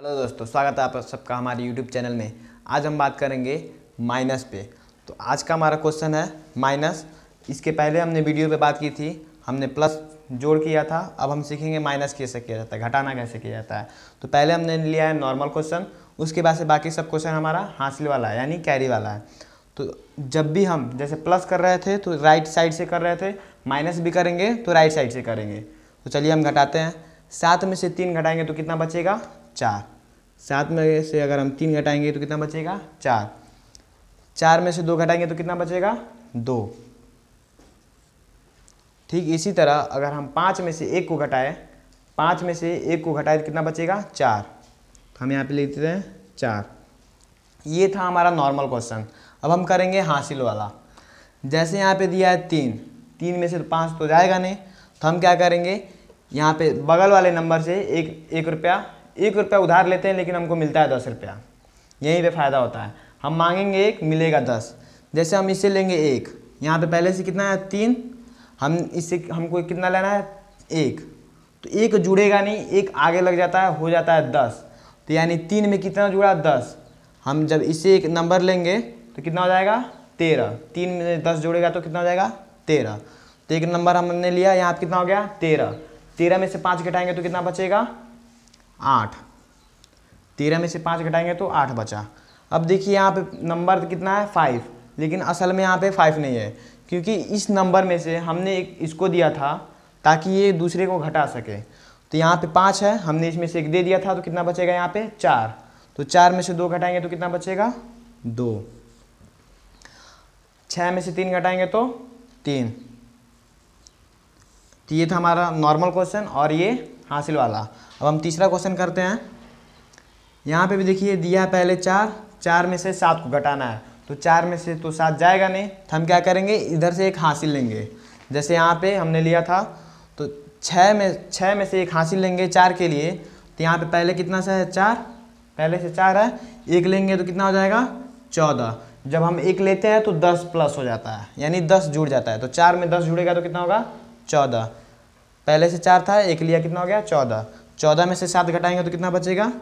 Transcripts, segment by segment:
hello दोस्तों स्वागत है आप सबका हमारे यूट्यूब चैनल में आज हम बात करेंगे माइनस पे तो आज का हमारा क्वेश्चन है माइनस इसके पहले हमने वीडियो पे बात की थी हमने प्लस जोड़ किया था अब हम सीखेंगे माइनस कैसे किया जाता है घटाना कैसे किया जाता है तो पहले हमने लिया है नॉर्मल क्वेश्चन उसके बाद से बाकी सब क्वेश्चन हमारा हासिल वाला है यानी कैरी वाला है तो जब भी हम जैसे प्लस कर रहे थे तो राइट साइड से कर रहे थे माइनस भी करेंगे तो राइट साइड से करेंगे तो चलिए हम घटाते हैं सात में से तीन घटाएंगे तो कितना बचेगा चार सात में से अगर हम तीन घटाएंगे तो कितना बचेगा चार चार में से दो घटाएंगे तो कितना बचेगा दो ठीक इसी तरह अगर हम पाँच में से एक को घटाएं पाँच में से एक को घटाएं तो कितना बचेगा चार तो हम यहाँ पे लिख देते हैं चार ये था हमारा नॉर्मल क्वेश्चन अब हम करेंगे हासिल वाला जैसे यहाँ पे दिया है तीन तीन में से तो पाँच तो जाएगा नहीं तो हम क्या करेंगे यहाँ पे बगल वाले नंबर से एक एक रुपया एक रुपया उधार लेते हैं लेकिन हमको मिलता है दस रुपया यहीं पे फ़ायदा होता है हम मांगेंगे एक मिलेगा दस जैसे हम इससे लेंगे एक यहाँ पे पहले से कितना है तीन हम इससे हमको कितना लेना है एक तो एक जुड़ेगा नहीं एक आगे लग जाता है हो जाता है दस तो यानी तीन में कितना जुड़ा दस हम जब इससे एक नंबर लेंगे तो कितना हो जाएगा तेरह तीन में दस जुड़ेगा तो कितना हो जाएगा तेरह तो एक नंबर हमने लिया यहाँ कितना हो गया तेरह तेरह में से पाँच घटाएंगे तो कितना बचेगा आठ तेरह में से पाँच घटाएंगे तो आठ बचा अब देखिए यहाँ पे नंबर कितना है फाइव लेकिन असल में यहाँ पे फाइव नहीं है क्योंकि इस नंबर में से हमने एक इसको दिया था ताकि ये दूसरे को घटा सके तो यहाँ पे पाँच है हमने इसमें से एक दे दिया था तो कितना बचेगा यहाँ पे चार तो चार में से दो घटाएंगे तो कितना बचेगा दो छः में से तीन घटाएंगे तो तीन तो ये था हमारा नॉर्मल क्वेश्चन और ये हासिल वाला अब हम तीसरा क्वेश्चन करते हैं यहाँ पे भी देखिए दिया पहले चार चार में से सात को घटाना है तो चार में से तो सात जाएगा नहीं तो हम क्या करेंगे इधर से एक हासिल लेंगे जैसे यहाँ पे हमने लिया था तो छः में छः में से एक हासिल लेंगे चार के लिए तो यहाँ पे पहले कितना सा है चार पहले से चार है एक लेंगे तो कितना हो जाएगा चौदह जब हम एक लेते हैं तो दस प्लस हो जाता है यानी दस जुड़ जाता है तो चार में दस जुड़ेगा तो कितना होगा चौदह पहले से चार था एक लिया कितना हो गया चौदह चौदह में से सात घटाएंगे तो कितना बचेगा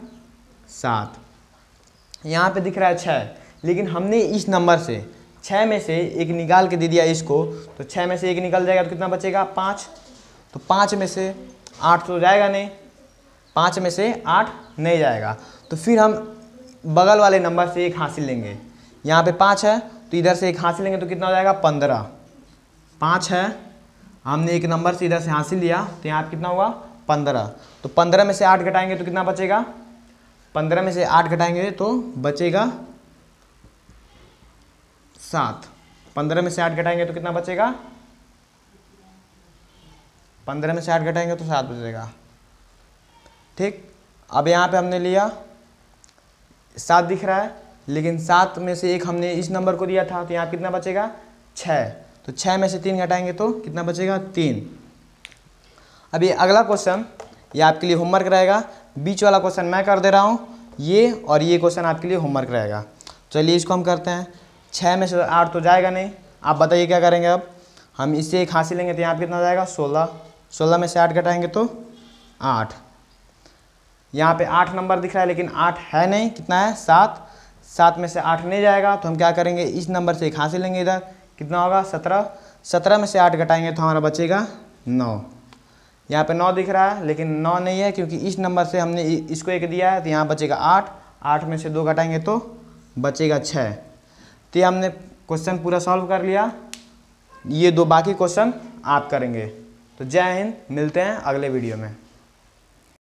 सात यहाँ पे दिख रहा है छः लेकिन हमने इस नंबर से छः में से एक निकाल के दे दिया इसको तो छः में से एक निकल जाएगा तो कितना बचेगा पाँच तो पाँच में से आठ तो जाएगा नहीं पाँच में से आठ नहीं जाएगा तो फिर हम बगल वाले नंबर से एक हासिल लेंगे यहाँ पे पाँच है तो इधर से एक हासिल लेंगे तो कितना हो जाएगा पंद्रह पाँच है हमने एक नंबर से से हासिल लिया तो यहाँ कितना हुआ पंद्रह तो पंद्रह में से आठ घटाएंगे तो कितना बचेगा पंद्रह में से आठ घटाएंगे तो बचेगा सात पंद्रह में से आठ घटाएंगे तो कितना बचेगा पंद्रह में से आठ घटाएंगे तो सात बचेगा ठीक अब यहाँ पे हमने लिया सात दिख रहा है लेकिन सात में से एक हमने इस नंबर को दिया था तो यहाँ कितना बचेगा छः तो छः में से तीन घटाएंगे तो कितना बचेगा तीन अभी अगला क्वेश्चन ये आपके लिए होमवर्क रहेगा बीच वाला क्वेश्चन मैं कर दे रहा हूँ ये और ये क्वेश्चन आपके लिए होमवर्क रहेगा चलिए इसको हम करते हैं छः में से आठ तो जाएगा नहीं आप बताइए क्या करेंगे अब हम इससे एक हाँसी लेंगे तो यहाँ कितना जाएगा सोलह सोलह में से आठ घटाएंगे तो आठ यहाँ पे आठ नंबर दिख रहा है लेकिन आठ है नहीं कितना है सात सात में से आठ नहीं जाएगा तो हम क्या करेंगे इस नंबर से एक हाँसी लेंगे इधर कितना होगा सत्रह सत्रह में से आठ घटाएंगे तो हमारा बचेगा नौ यहाँ पे नौ दिख रहा है लेकिन नौ नहीं है क्योंकि इस नंबर से हमने इसको एक दिया है तो यहाँ बचेगा आठ आठ में से दो घटाएंगे तो बचेगा छः तो हमने क्वेश्चन पूरा सॉल्व कर लिया ये दो बाकी क्वेश्चन आप करेंगे तो जय हिंद मिलते हैं अगले वीडियो में